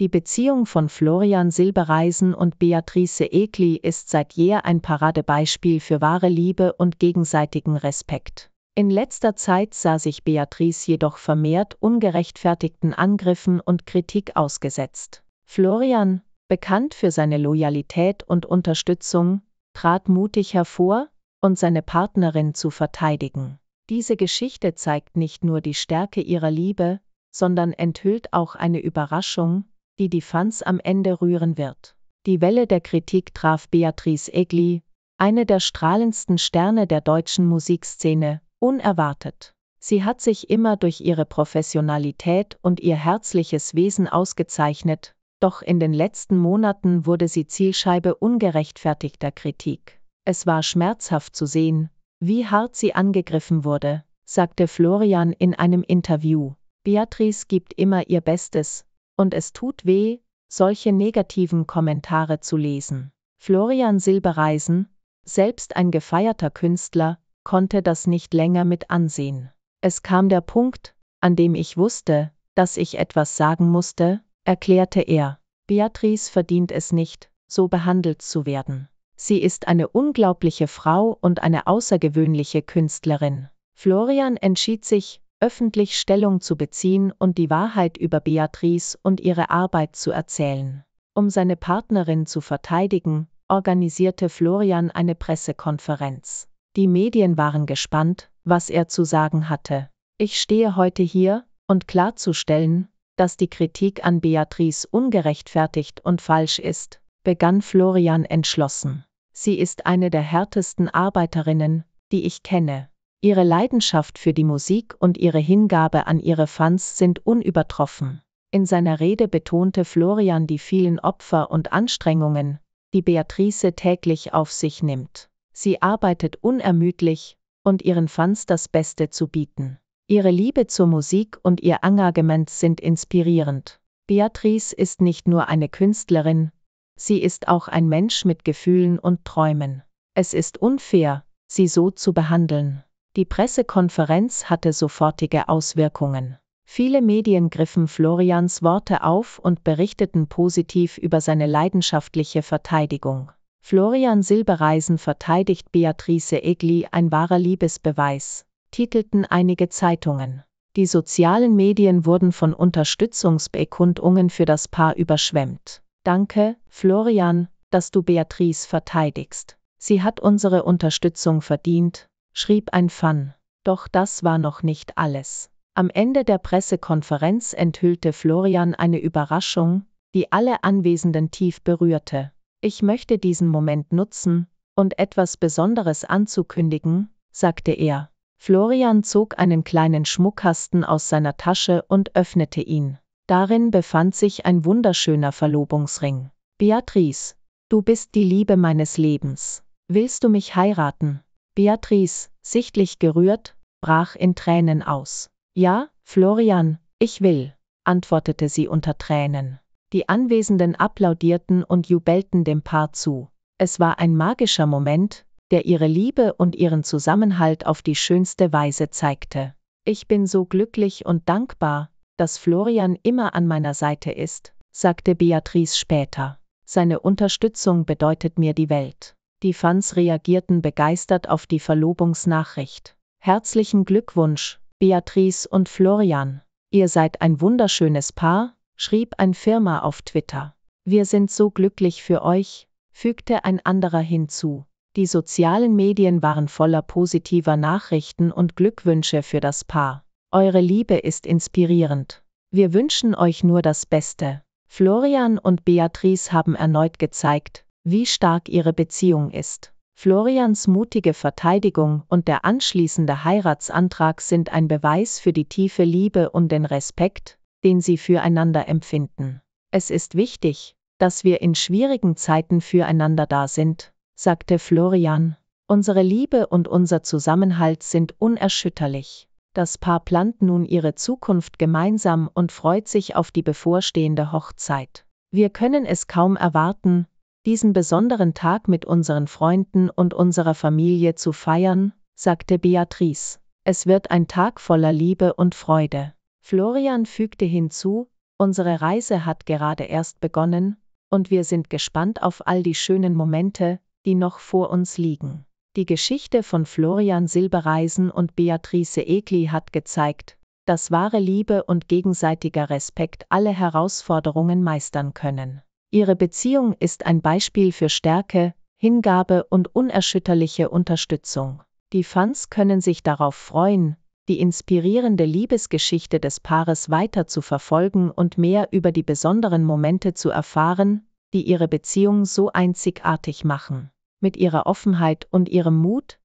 Die Beziehung von Florian Silbereisen und Beatrice Egli ist seit jeher ein Paradebeispiel für wahre Liebe und gegenseitigen Respekt. In letzter Zeit sah sich Beatrice jedoch vermehrt ungerechtfertigten Angriffen und Kritik ausgesetzt. Florian, bekannt für seine Loyalität und Unterstützung, trat mutig hervor, und um seine Partnerin zu verteidigen. Diese Geschichte zeigt nicht nur die Stärke ihrer Liebe, sondern enthüllt auch eine Überraschung, die die Fans am Ende rühren wird. Die Welle der Kritik traf Beatrice Egli, eine der strahlendsten Sterne der deutschen Musikszene, unerwartet. Sie hat sich immer durch ihre Professionalität und ihr herzliches Wesen ausgezeichnet, doch in den letzten Monaten wurde sie Zielscheibe ungerechtfertigter Kritik. Es war schmerzhaft zu sehen, wie hart sie angegriffen wurde, sagte Florian in einem Interview. Beatrice gibt immer ihr Bestes, und es tut weh, solche negativen Kommentare zu lesen. Florian Silbereisen, selbst ein gefeierter Künstler, konnte das nicht länger mit ansehen. Es kam der Punkt, an dem ich wusste, dass ich etwas sagen musste, erklärte er. Beatrice verdient es nicht, so behandelt zu werden. Sie ist eine unglaubliche Frau und eine außergewöhnliche Künstlerin. Florian entschied sich, öffentlich Stellung zu beziehen und die Wahrheit über Beatrice und ihre Arbeit zu erzählen. Um seine Partnerin zu verteidigen, organisierte Florian eine Pressekonferenz. Die Medien waren gespannt, was er zu sagen hatte. Ich stehe heute hier, und klarzustellen, dass die Kritik an Beatrice ungerechtfertigt und falsch ist, begann Florian entschlossen. Sie ist eine der härtesten Arbeiterinnen, die ich kenne. Ihre Leidenschaft für die Musik und ihre Hingabe an ihre Fans sind unübertroffen. In seiner Rede betonte Florian die vielen Opfer und Anstrengungen, die Beatrice täglich auf sich nimmt. Sie arbeitet unermüdlich, und ihren Fans das Beste zu bieten. Ihre Liebe zur Musik und ihr Engagement sind inspirierend. Beatrice ist nicht nur eine Künstlerin, sie ist auch ein Mensch mit Gefühlen und Träumen. Es ist unfair, sie so zu behandeln. Die Pressekonferenz hatte sofortige Auswirkungen. Viele Medien griffen Florians Worte auf und berichteten positiv über seine leidenschaftliche Verteidigung. Florian Silbereisen verteidigt Beatrice Egli ein wahrer Liebesbeweis, titelten einige Zeitungen. Die sozialen Medien wurden von Unterstützungsbekundungen für das Paar überschwemmt. Danke, Florian, dass du Beatrice verteidigst. Sie hat unsere Unterstützung verdient, schrieb ein Fan. Doch das war noch nicht alles. Am Ende der Pressekonferenz enthüllte Florian eine Überraschung, die alle Anwesenden tief berührte. Ich möchte diesen Moment nutzen, und etwas Besonderes anzukündigen, sagte er. Florian zog einen kleinen Schmuckkasten aus seiner Tasche und öffnete ihn. Darin befand sich ein wunderschöner Verlobungsring. Beatrice, du bist die Liebe meines Lebens. Willst du mich heiraten? Beatrice, sichtlich gerührt, brach in Tränen aus. Ja, Florian, ich will, antwortete sie unter Tränen. Die Anwesenden applaudierten und jubelten dem Paar zu. Es war ein magischer Moment, der ihre Liebe und ihren Zusammenhalt auf die schönste Weise zeigte. Ich bin so glücklich und dankbar, dass Florian immer an meiner Seite ist, sagte Beatrice später. Seine Unterstützung bedeutet mir die Welt. Die Fans reagierten begeistert auf die Verlobungsnachricht. Herzlichen Glückwunsch, Beatrice und Florian. Ihr seid ein wunderschönes Paar, schrieb ein Firma auf Twitter. Wir sind so glücklich für euch, fügte ein anderer hinzu. Die sozialen Medien waren voller positiver Nachrichten und Glückwünsche für das Paar. Eure Liebe ist inspirierend. Wir wünschen euch nur das Beste. Florian und Beatrice haben erneut gezeigt, wie stark ihre Beziehung ist. Florians mutige Verteidigung und der anschließende Heiratsantrag sind ein Beweis für die tiefe Liebe und den Respekt, den sie füreinander empfinden. Es ist wichtig, dass wir in schwierigen Zeiten füreinander da sind, sagte Florian. Unsere Liebe und unser Zusammenhalt sind unerschütterlich. Das Paar plant nun ihre Zukunft gemeinsam und freut sich auf die bevorstehende Hochzeit. Wir können es kaum erwarten, diesen besonderen Tag mit unseren Freunden und unserer Familie zu feiern, sagte Beatrice. Es wird ein Tag voller Liebe und Freude. Florian fügte hinzu, unsere Reise hat gerade erst begonnen, und wir sind gespannt auf all die schönen Momente, die noch vor uns liegen. Die Geschichte von Florian Silbereisen und Beatrice Egli hat gezeigt, dass wahre Liebe und gegenseitiger Respekt alle Herausforderungen meistern können. Ihre Beziehung ist ein Beispiel für Stärke, Hingabe und unerschütterliche Unterstützung. Die Fans können sich darauf freuen, die inspirierende Liebesgeschichte des Paares weiter zu verfolgen und mehr über die besonderen Momente zu erfahren, die ihre Beziehung so einzigartig machen. Mit ihrer Offenheit und ihrem Mut,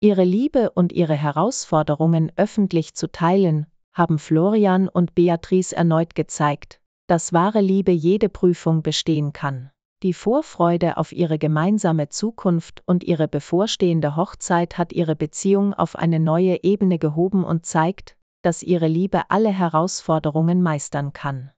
ihre Liebe und ihre Herausforderungen öffentlich zu teilen, haben Florian und Beatrice erneut gezeigt, dass wahre Liebe jede Prüfung bestehen kann. Die Vorfreude auf ihre gemeinsame Zukunft und ihre bevorstehende Hochzeit hat ihre Beziehung auf eine neue Ebene gehoben und zeigt, dass ihre Liebe alle Herausforderungen meistern kann.